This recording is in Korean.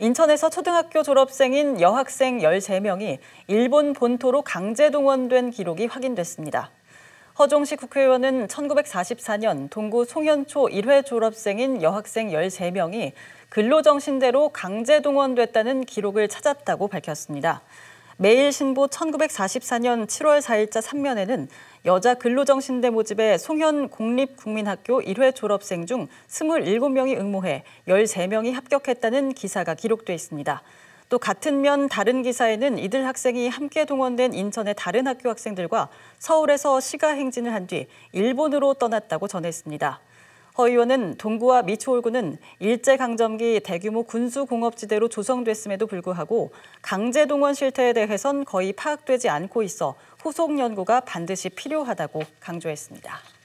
인천에서 초등학교 졸업생인 여학생 13명이 일본 본토로 강제 동원된 기록이 확인됐습니다. 허종식 국회의원은 1944년 동구 송현초 1회 졸업생인 여학생 13명이 근로정신대로 강제 동원됐다는 기록을 찾았다고 밝혔습니다. 매일신보 1944년 7월 4일자 3면에는 여자 근로정신대 모집에 송현 공립국민학교 1회 졸업생 중 27명이 응모해 13명이 합격했다는 기사가 기록돼 있습니다. 또 같은 면 다른 기사에는 이들 학생이 함께 동원된 인천의 다른 학교 학생들과 서울에서 시가 행진을 한 뒤 일본으로 떠났다고 전했습니다. 허 의원은 동구와 미추홀구는 일제강점기 대규모 군수공업지대로 조성됐음에도 불구하고 강제동원 실태에 대해선 거의 파악되지 않고 있어 후속 연구가 반드시 필요하다고 강조했습니다.